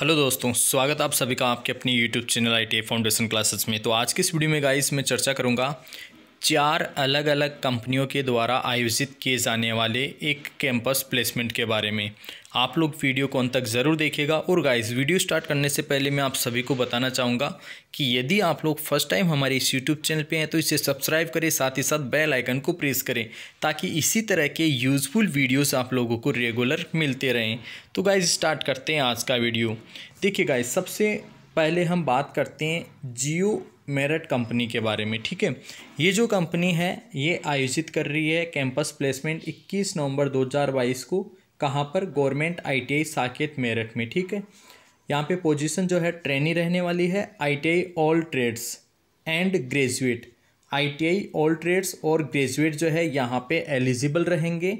hello दोस्तों स्वागत आप सभी का आपके अपने YouTube channel I T foundation classes में तो आज की इस वीडियो में गाइस मैं चर्चा करूंगा चार अलग अलग कंपनियों के द्वारा आयोजित किए जाने वाले एक कैंपस प्लेसमेंट के बारे में आप लोग वीडियो को अंत तक ज़रूर देखेगा और गाइस वीडियो स्टार्ट करने से पहले मैं आप सभी को बताना चाहूँगा कि यदि आप लोग फर्स्ट टाइम हमारे इस यूट्यूब चैनल पे हैं तो इसे सब्सक्राइब करें साथ ही साथ बेल आइकन को प्रेस करें ताकि इसी तरह के यूज़फुल वीडियोस आप लोगों को रेगुलर मिलते रहें तो गाइज स्टार्ट करते हैं आज का वीडियो देखिए गाइज सबसे पहले हम बात करते हैं जियो मेरठ कंपनी के बारे में ठीक है ये जो कंपनी है ये आयोजित कर रही है कैंपस प्लेसमेंट 21 नवंबर 2022 को कहाँ पर गवर्नमेंट आईटीआई साकेत मेरठ में ठीक है यहाँ पे पोजीशन जो है ट्रेनी रहने वाली है ITI all trades and graduate ITI all trades और ग्रेजुएट जो है यहाँ पे एलिजिबल रहेंगे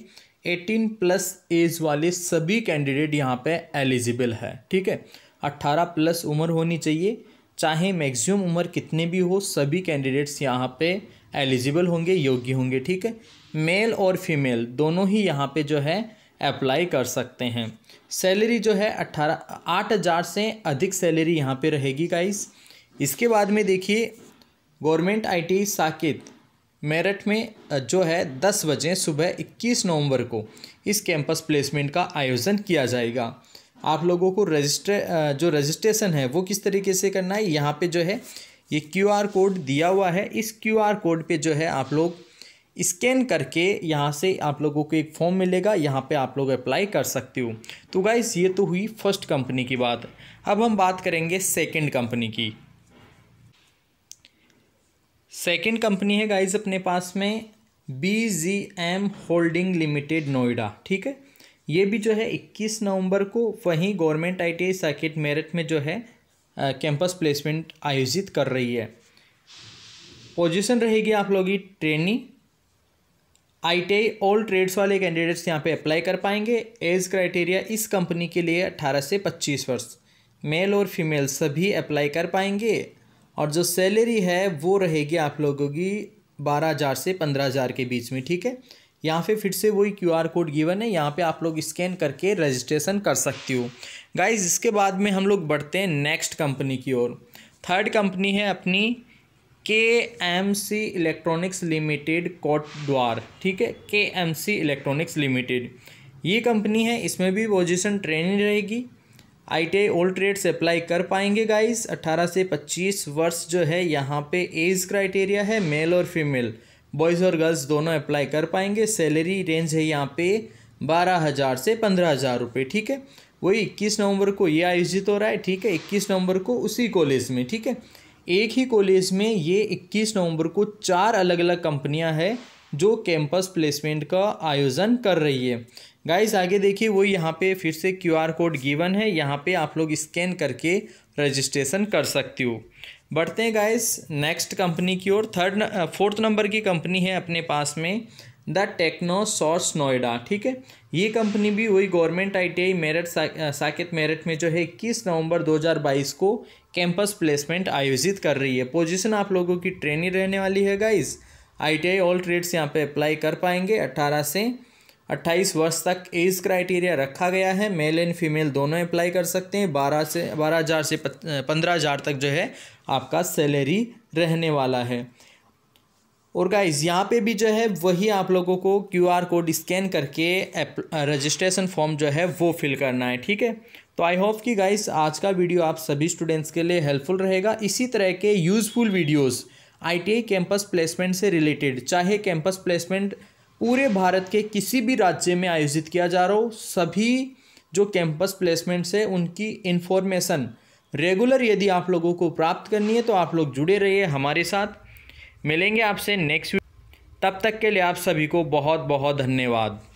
18 प्लस एज वाले सभी कैंडिडेट यहाँ पे एलिजिबल है ठीक है 18 प्लस उम्र होनी चाहिए चाहे मैक्सिमम उम्र कितने भी हो सभी कैंडिडेट्स यहाँ पे एलिजिबल होंगे योग्य होंगे ठीक है मेल और फीमेल दोनों ही यहाँ पे जो है अप्लाई कर सकते हैं सैलरी जो है अट्ठारह आठ हज़ार से अधिक सैलरी यहाँ पे रहेगी गाइस इसके बाद में देखिए गवर्नमेंट आई साकेत मेरठ में जो है दस बजे सुबह इक्कीस नवंबर को इस कैंपस प्लेसमेंट का आयोजन किया जाएगा आप लोगों को रजिस्टर जो रजिस्ट्रेशन है वो किस तरीके से करना है यहाँ पे जो है ये क्यू आर कोड दिया हुआ है इस क्यू आर कोड पे जो है आप लोग स्कैन करके यहाँ से आप लोगों को एक फॉर्म मिलेगा यहाँ पे आप लोग अप्लाई कर सकते हो तो गाइस ये तो हुई फर्स्ट कंपनी की बात अब हम बात करेंगे सेकेंड कंपनी की सेकेंड कंपनी है गाइस अपने पास में B G M holding limited Noida ठीक है ये भी जो है 21 नवंबर को वहीं गवर्नमेंट आईटीआई सर्किट मेरठ में जो है कैंपस प्लेसमेंट आयोजित कर रही है पोजीशन रहेगी आप लोग की ट्रेनी आई ऑल ट्रेड्स वाले कैंडिडेट्स यहाँ पे अप्लाई कर पाएंगे एज क्राइटेरिया इस कंपनी के लिए 18 से 25 वर्ष मेल और फीमेल सभी अप्लाई कर पाएंगे और जो सैलरी है वो रहेगी आप लोगों की बारह हज़ार से पंद्रह हज़ार के बीच में ठीक है यहाँ पे फिर से वही क्यू आर कोड गिवन है यहाँ पे आप लोग स्कैन करके रजिस्ट्रेशन कर सकती हो गाइज इसके बाद में हम लोग बढ़ते हैं नेक्स्ट कंपनी की ओर थर्ड कंपनी है अपनी K M C electronics limited Kotdwar ठीक है K M C electronics limited ये कंपनी है इसमें भी पोजिशन ट्रेनिंग रहेगी आई ओल्ड ट्रेड से अप्लाई कर पाएंगे गाइस अट्ठारह से पच्चीस वर्ष जो है यहाँ पे एज क्राइटेरिया है मेल और फीमेल बॉयज़ और गर्ल्स दोनों अप्लाई कर पाएंगे सैलरी रेंज है यहाँ पे बारह हज़ार से पंद्रह हज़ार रुपये ठीक है वही इक्कीस नवंबर को ये आयोजित हो रहा है ठीक है इक्कीस नवंबर को उसी कॉलेज में ठीक है एक ही कॉलेज में ये इक्कीस नवंबर को चार अलग अलग कंपनियाँ हैं जो कैंपस प्लेसमेंट का आयोजन कर रही है गाइस आगे देखिए वो यहाँ पे फिर से क्यूआर कोड गिवन है यहाँ पे आप लोग स्कैन करके रजिस्ट्रेशन कर सकती हो बढ़ते हैं गाइस नेक्स्ट कंपनी की ओर थर्ड फोर्थ नंबर की कंपनी है अपने पास में द टेक्नो सोर्स नोएडा ठीक है ये कंपनी भी वही गवर्नमेंट आईटीआई मेरठ साकेत मेरठ में जो है इक्कीस नवंबर 2022 को कैंपस प्लेसमेंट आयोजित कर रही है पोजीशन आप लोगों की ट्रेनिंग रहने वाली है गाइस आईटीआई ऑल ट्रेड्स यहाँ पे अप्लाई कर पाएंगे अट्ठारह से अट्ठाईस वर्ष तक एज क्राइटेरिया रखा गया है मेल एंड फीमेल दोनों अप्लाई कर सकते हैं बारह से बारह हज़ार से पंद्रह हजार तक जो है आपका सैलरी रहने वाला है और गाइज यहाँ पे भी जो है वही आप लोगों को क्यू आर कोड स्कैन करके रजिस्ट्रेशन फॉर्म जो है वो फिल करना है ठीक है तो आई होप कि गाइज आज का वीडियो आप सभी स्टूडेंट्स के लिए हेल्पफुल रहेगा इसी तरह के यूज़फुल वीडियोज़ आई कैंपस प्लेसमेंट से रिलेटेड चाहे कैंपस प्लेसमेंट पूरे भारत के किसी भी राज्य में आयोजित किया जा रहा हो सभी जो कैंपस प्लेसमेंट्स है उनकी इन्फॉर्मेशन रेगुलर यदि आप लोगों को प्राप्त करनी है तो आप लोग जुड़े रहिए हमारे साथ मिलेंगे आपसे नेक्स्ट तब तक के लिए आप सभी को बहुत बहुत धन्यवाद